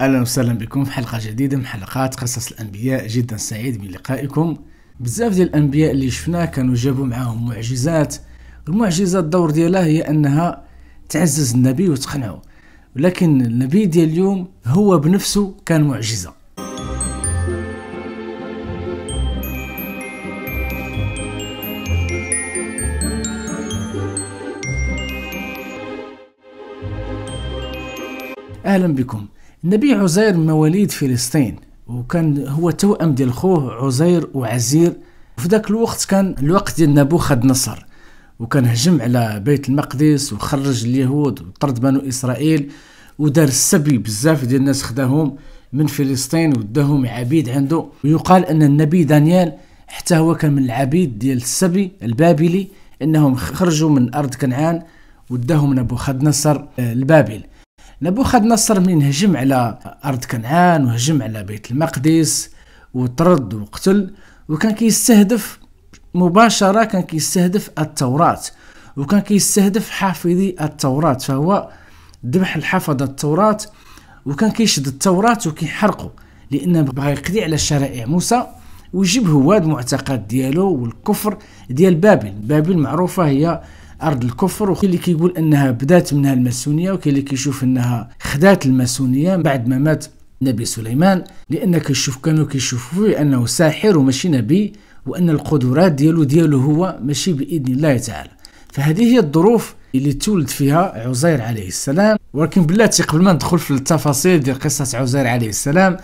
اهلا وسهلا بكم في حلقه جديده من حلقات قصص الانبياء جدا سعيد بلقائكم بزاف ديال الانبياء اللي شفناه كانوا جابوا معاهم معجزات المعجزه الدور ديالها هي انها تعزز النبي وتقنعه ولكن النبي ديال اليوم هو بنفسه كان معجزه اهلا بكم النبي عزير مواليد فلسطين وكان هو توأم ديال خوه عزير وعزير وفي ذاك الوقت كان الوقت ديال نبوخذ نصر وكان هجم على بيت المقدس وخرج اليهود وطرد بنو اسرائيل ودار السبي بزاف ديال الناس خداهم من فلسطين وداهم عبيد عنده ويقال ان النبي دانيال حتى هو كان من العبيد ديال السبي البابلي انهم خرجوا من ارض كنعان وداهم نبوخذ نصر آه، البابل نبوخذ نصر من هجم على أرض كنعان وهجم على بيت المقدس وطرد وقتل وكان كيستهدف مباشرة كان كيستهدف التوراة وكان كيستهدف حافظي التوراة فهو ذبح الحفظ التوراة وكان كيشد التوراة وكيحرقه لأنه بغى يقضي على شرائع موسى ويجيب هو المعتقد ديالو والكفر ديال بابل بابل معروفة هي ارض الكفر وكاين اللي كيقول انها بدات منها الماسونيه وكاين اللي كيشوف انها خدات الماسونيه بعد ما مات النبي سليمان لان كيشوف كانوا كيشوفوا فيه انه ساحر وماشي نبي وان القدرات ديالو ديالو هو ماشي باذن الله تعالى فهذه هي الظروف اللي تولد فيها عزير عليه السلام ولكن بلاتي قبل ما ندخل في التفاصيل ديال قصه عزير عليه السلام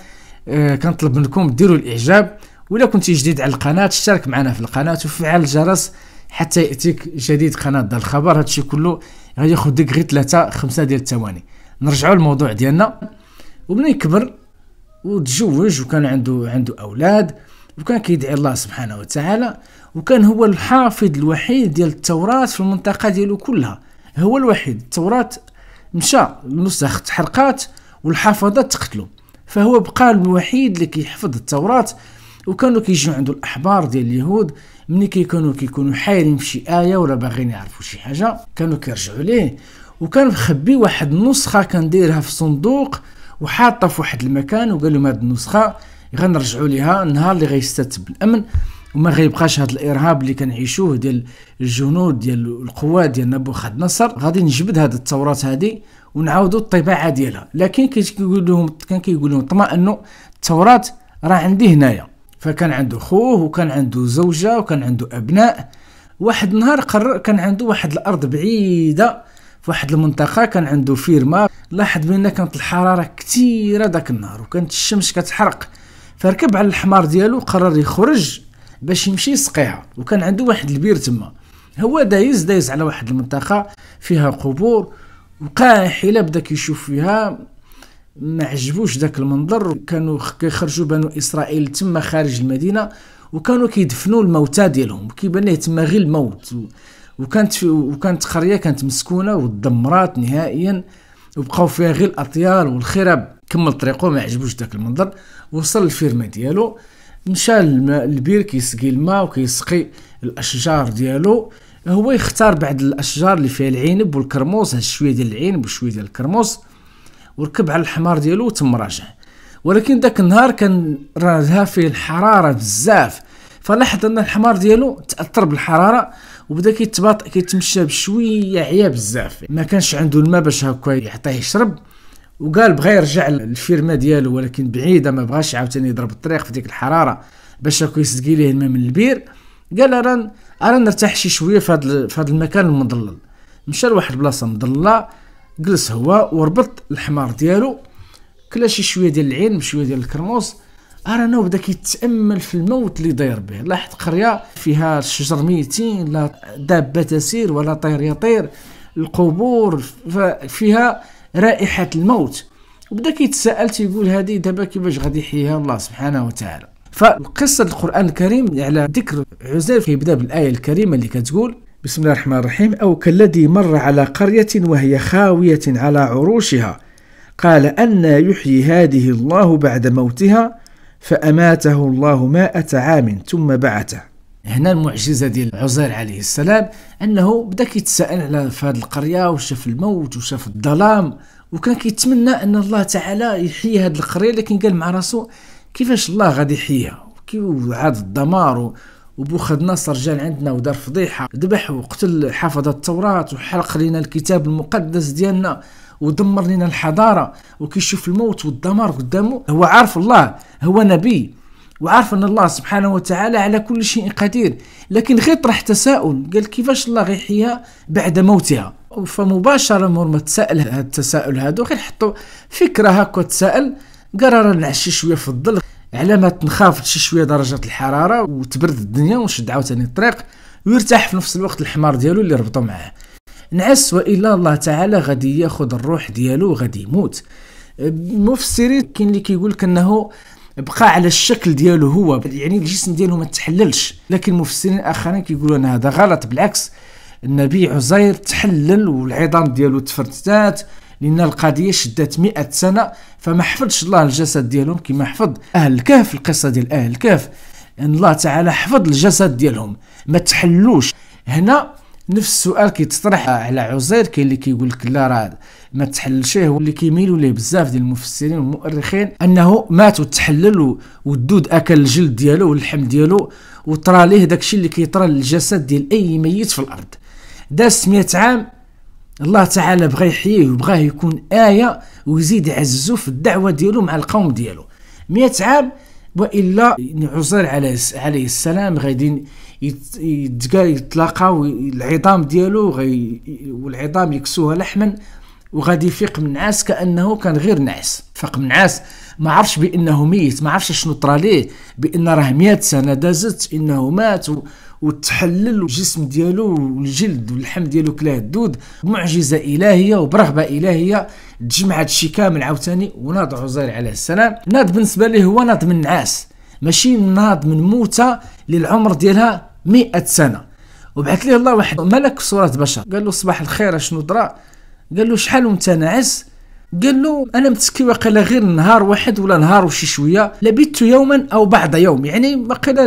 آه كنطلب منكم ديروا الاعجاب ولا كنت جديد على القناه اشترك معنا في القناه وفعل الجرس حتى ياتيك جديد قناه دار الخبر هادشي كله غادي ياخذ ديك غير ثلاثه خمسه ديال الثواني نرجعوا للموضوع ديالنا وبنا يكبر وتزوج وكان عنده عنده اولاد وكان كيدعي الله سبحانه وتعالى وكان هو الحافظ الوحيد ديال التوراة في المنطقة ديالو كلها هو الوحيد التوراة مشى النسخ تحرقات والحافظة تقتلو فهو بقى الوحيد اللي كيحفظ التوراة وكانوا كيجيو عنده الاحبار ديال اليهود ملي كيكونوا كيكونوا حايرين فشي ايه ولا باغيين يعرفوا شي حاجه كانوا كيرجعوا ليه وكان مخبي واحد النسخه كنديرها في صندوق وحاطه في واحد المكان وقال لهم هذه النسخه غنرجعوا ليها النهار اللي غيستتب الامن وما غيبقاش هذا الارهاب اللي كنعيشوه ديال الجنود ديال القوات ديال نبوخذ نصر غادي نجبد هذه الثورات هذه ونعاودوا الطباعه ديالها لكن كيقول لهم كان كيقول لهم اطمئنوا الثورات راه عندي هنايا فكان عنده خوه وكان عنده زوجة وكان عنده أبناء واحد النهار قرر كان عنده واحد الأرض بعيدة في واحد المنطقة كان عنده فيرما لاحظ بأن كانت الحرارة كثيرة داك النهار وكانت الشمس كتحرق فركب على الحمار ديالو قرر يخرج باش يمشي يسقيها وكان عنده واحد البير تما هو دايز دايز على واحد المنطقة فيها قبور وقاحلة بدا كيشوف فيها ما عجبوش داك المنظر كانوا كيخرجوا بنو اسرائيل تما خارج المدينه وكانوا كيدفنوا الموتى ديالهم كيبان ليه تما غير الموت وكانت وكانت قريه كانت مسكونه وتدمرات نهائيا وبقاو فيها غير الاطيال والخراب كمل طريقه ما عجبوش داك المنظر وصل الفيرما ديالو مشى للبير كيسقي الماء وكيسقي الاشجار ديالو هو يختار بعض الاشجار اللي فيها العنب والكرموس هاد شويه ديال العنب وشويه ديال الكرموس وركب على الحمار ديالو وتم راجع ولكن داك النهار كان راها فيه الحراره بزاف فلاحظ ان الحمار ديالو تاثر بالحراره وبدا كيتباطا كيتمشى بشويه عيا بزاف ما كانش عنده الماء باش هكا يعطيه يشرب وقال بغى يرجع للفيرما ديالو ولكن بعيده ما بغاش عاوتاني يضرب الطريق في ديك الحراره باش هكا يسقي ليه الماء من البير قال انا انا نرتاح شي شويه في هذا المكان المضلل مشى لواحد البلاصه مضلله جلس هو وربط الحمار ديالو كلا شي شويه ديال العين بشويه ديال الكرموس ارانا بدا كيتامل في الموت اللي داير به لاحظ قريه فيها الشجر ميتين لا دابه تسير ولا طير يطير القبور فيها رائحه الموت وبدا كيتساءل تيقول هذه دابا كيفاش غادي يحييها الله سبحانه وتعالى فقصة القرآن الكريم على ذكر عزير كيبدا بالآية الكريمة اللي كتقول بسم الله الرحمن الرحيم أو كالذي مر على قرية وهي خاوية على عروشها قال أن يحيي هذه الله بعد موتها فأماته الله مائة عام ثم بعثه هنا المعجزه ديال عزير عليه السلام انه بدا كيتسأل على في هذه القريه وشاف الموت وشاف الظلام وكان كيتمنى ان الله تعالى يحيي هذه القريه لكن قال مع راسو كيفاش الله غادي يحييها وعاد الدمار وبوخذ ناصر جا عندنا ودار فضيحه ذبح وقتل حافظ التوراه وحرق لنا الكتاب المقدس ديالنا ودمر لنا الحضاره وكيشوف الموت والدمار قدامه هو عارف الله هو نبي وعارف ان الله سبحانه وتعالى على كل شيء قدير لكن غير طرح تساؤل قال كيفاش الله غيحيها بعد موتها فمباشره مور ما تساءل هاد التساؤل هادو غير حطوا فكره هكا تساءل قرر نعشي شويه في الظل على ما تنخفض شي شويه درجه الحراره وتبرد الدنيا ونشد عاوتاني الطريق ويرتاح في نفس الوقت الحمار ديالو اللي ربطو معاه نعس والا الله تعالى غادي ياخذ الروح ديالو وغادي يموت المفسرين كاين اللي كيقول لك انه بقى على الشكل ديالو هو يعني الجسم ديالو ما تحللش لكن مفسرين اخرين كيقولوا ان هذا غلط بالعكس النبي عزير تحلل والعظام ديالو تفرتات لان القضيه شدات 100 سنه فما حفظش الله الجسد ديالهم كما حفظ اهل الكهف القصه ديال اهل الكهف ان يعني الله تعالى حفظ الجسد ديالهم ما تحلوش هنا نفس السؤال كيتطرح على عزير كاين اللي كيقول لك لا راه ما تحلش هو اللي كيميلوا ليه بزاف ديال المفسرين والمؤرخين انه مات وتحلل والدود اكل الجلد ديالو واللحم ديالو وطرى ليه داكشي اللي كيطرى للجسد ديال اي ميت في الارض داز 100 عام الله تعالى بغى يحييه وبغاه يكون آية ويزيد يعززو في الدعوة ديالو مع القوم ديالو مئة عام والا عزير عليه السلام غادي يتلاقاو العظام ديالو والعظام يكسوها لحما وغادي يفيق من نعاس كانه كان غير نعس فاق من نعاس ما عرفش بانه ميت ما عرفش شنو طرا ليه بان راه 100 سنه دازت انه مات وتحلل الجسم ديالو والجلد واللحم ديالو كلاه الدود بمعجزه الهيه وبرهبه الهيه تجمع هادشي كامل عاوتاني وناض عزير عليه السلام ناض بالنسبه ليه هو ناض من نعاس ماشي ناض من موته للعمر ديالها مئة سنه وبعث ليه الله واحد ملك في صوره بشر قال له صباح الخير اشنو درا قال له شحال وانت ناعس قال له انا متسكي واقيلا غير نهار واحد ولا نهار وشي شويه لبثت يوما او بعض يوم يعني واقيلا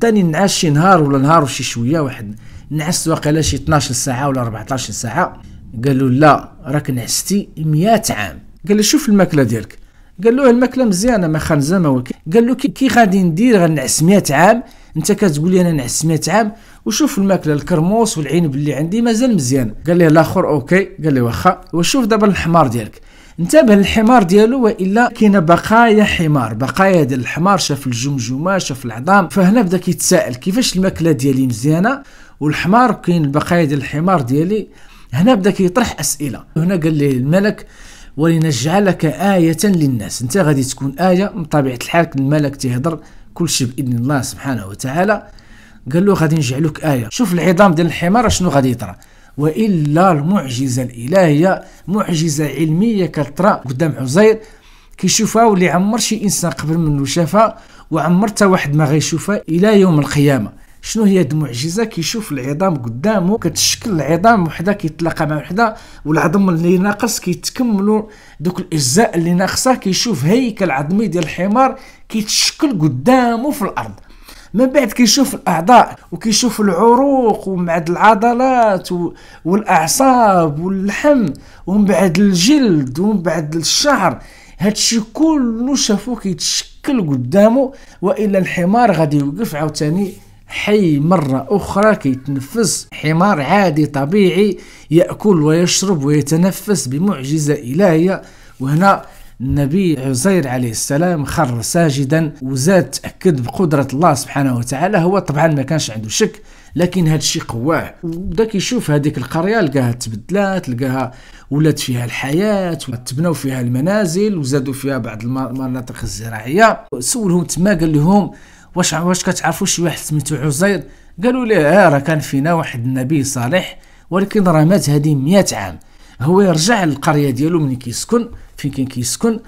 داني نعس شي نهار ولا نهار وشي شويه واحد نعس واقيلا شي 12 ساعه ولا 14 ساعه قال له لا راك نعستي 100 عام قال له شوف الماكله ديالك قال له إيه، الماكله مزيانه ما خانزه ما قال له كي غادي ندير غنعس 100 عام انت كتقول لي انا نعس 100 عام وشوف الماكله الكرموس والعنب اللي عندي مازال مزيان قال لي الاخر اوكي قال لي واخا وشوف دابا الحمار ديالك انتبه للحمار ديالو والا كاينه بقايا حمار بقايا ديال الحمار شاف الجمجمه شاف العظام فهنا بدا كيتسائل كيفاش الماكله ديالي مزيانه والحمار كاين البقايا ديال الحمار ديالي هنا بدا كيطرح اسئله هنا قال لي الملك ولنجعلك آية للناس انت غادي تكون آية من طبيعة الحال الملك تيهضر كلشي بإذن الله سبحانه وتعالى قال له غادي نجعلوك آية شوف العظام ديال الحمار شنو غادي يطرى والا المعجزه الالهيه معجزه علميه كترى قدام حزير كيشوفها واللي عمر شي انسان قبل منه شافها وعمر حتى واحد ما غيشوفها الى يوم القيامه شنو هي هاد المعجزه كيشوف العظام قدامه كتشكل العظام وحده كيتلاقى مع وحده والعظم اللي ناقص كيتكملوا دوك الاجزاء اللي ناقصه كيشوف هيكل عظمي ديال الحمار كيتشكل قدامه في الارض من بعد كيشوف الاعضاء وكيشوف العروق ومن بعد العضلات والاعصاب واللحم ومن بعد الجلد ومن بعد الشعر هادشي كله شافو كيتشكل قدامه والا الحمار غادي يوقف عاوتاني حي مرة أخرى كيتنفس حمار عادي طبيعي يأكل ويشرب ويتنفس بمعجزة إلهية وهنا النبي عزير عليه السلام خر ساجدا وزاد تأكد بقدرة الله سبحانه وتعالى هو طبعا ما كانش عنده شك لكن هذا الشيء قواه وبدا كيشوف هذيك القريه لقاها تبدلات لقاها ولات فيها الحياه وتبنوا فيها المنازل وزادوا فيها بعض المناطق الزراعيه سولهم تما قال لهم واش واش كتعرفوا شي واحد سميتو عزير قالوا ليه اه راه كان فينا واحد النبي صالح ولكن راه مات هذه 100 عام هو يرجع للقريه ديالو ملي كيسكن فين كان كيسكن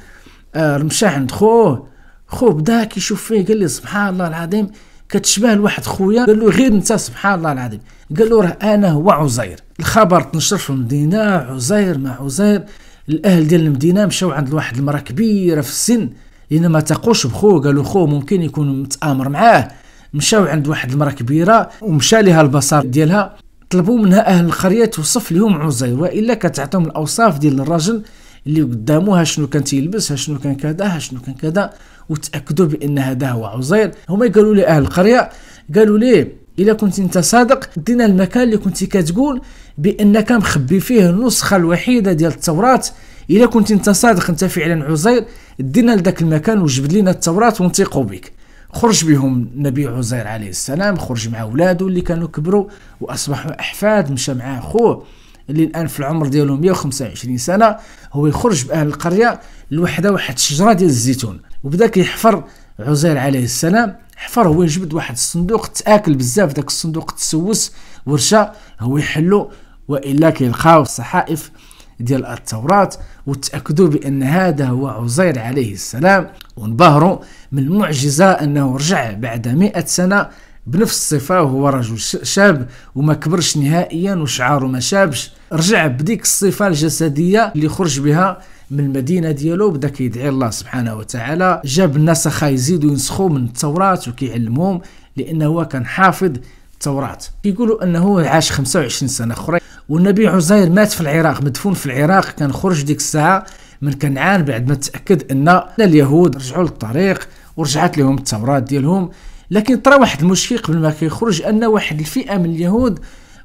آه مشى عند خوه خوه بدا كيشوف فيه قال لي سبحان الله العظيم كتشبه لواحد خويا قال له غير انت سبحان الله العظيم قال له راه انا هو عزير الخبر تنشر في المدينه عزير ما عزير الاهل ديال المدينه مشاو عند واحد المراه كبيره في السن لان ما تقوش بخوه قالوا خوه ممكن يكون متامر معاه مشاو عند واحد المراه كبيره ومشى لها البصر ديالها طلبوا منها اهل القريه توصف لهم عزير والا كتعطيهم الاوصاف ديال الراجل اللي قدامها شنو كان تيلبس شنو كان كذا شنو كان كذا وتاكدوا بان هذا هو عزير هما قالوا لي اهل القريه قالوا لي الا كنت انت صادق دينا المكان اللي كنت كتقول بانك مخبي فيه النسخه الوحيده ديال التوراه الا كنت انت صادق انت فعلا عزير دينا لذاك المكان وجبد لنا التوراه ونثقوا بك خرج بهم نبي عزير عليه السلام خرج مع ولاده اللي كانوا كبروا واصبحوا احفاد مشى مع اخوه اللي الان في العمر ديالو 125 سنه هو يخرج باهل القريه لوحده واحد الشجره ديال الزيتون وبدا كيحفر عزير عليه السلام حفر هو جبد واحد الصندوق تاكل بزاف داك الصندوق تسوس ورشا هو يحلو والا كيلقاو الصحائف ديال التوراة وتأكدوا بأن هذا هو عزير عليه السلام وانبهروا من المعجزة أنه رجع بعد مئة سنة بنفس الصفة وهو رجل شاب وما كبرش نهائيا وشعاره ما شابش رجع بديك الصفة الجسدية اللي خرج بها من المدينة ديالو بدا كيدعي الله سبحانه وتعالى جاب الناس خا يزيدوا ينسخوا من التوراة وكيعلمهم لأنه كان حافظ التوراة كيقولوا أنه عاش 25 سنة أخرى والنبي عزير مات في العراق مدفون في العراق كان خرج ديك الساعه من كنعان بعد ما تاكد ان اليهود رجعوا للطريق ورجعت لهم التوراه ديالهم لكن طرا واحد المشكل قبل ما كيخرج ان واحد الفئه من اليهود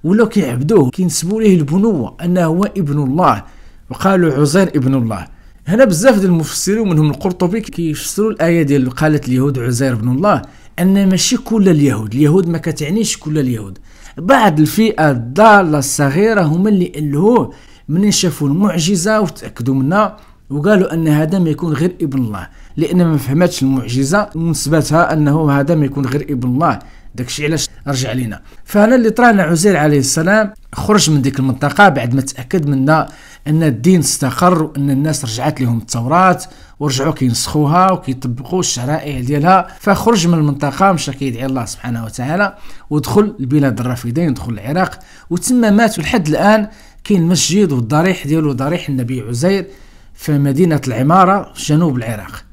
ولاو كيعبدوه كينسبوا ليه البنوه انه هو ابن الله وقالوا عزير ابن الله هنا بزاف ديال المفسرين ومنهم القرطبي كيفسروا الايه ديال قالت اليهود عزير ابن الله ان ماشي كل اليهود اليهود ما كتعنيش كل اليهود بعد الفئة الضالة الصغيرة هما اللي ألهوه منين شافوا المعجزة وتأكدوا منها وقالوا ان هذا ما يكون غير ابن الله لان ما فهمتش المعجزه ونسبتها انه هذا ما يكون غير ابن الله داكشي علاش رجع لينا فهنا اللي طرانا عزير عليه السلام خرج من ديك المنطقه بعد ما تاكد منا ان الدين استقر وان الناس رجعت لهم التوراه ورجعوا كينسخوها وكيطبقوا الشرائع ديالها فخرج من المنطقه مشى كيدعي الله سبحانه وتعالى ودخل لبلاد الرافدين دخل العراق وتما مات ولحد الان كاين مسجد والضريح ديالو ضريح النبي عزير في مدينه العماره جنوب العراق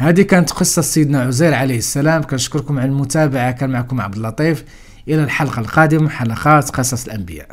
هذه كانت قصة سيدنا عزير عليه السلام كنشكركم على المتابعة كان معكم عبد اللطيف إلى الحلقة القادمة حلقات قصص الأنبياء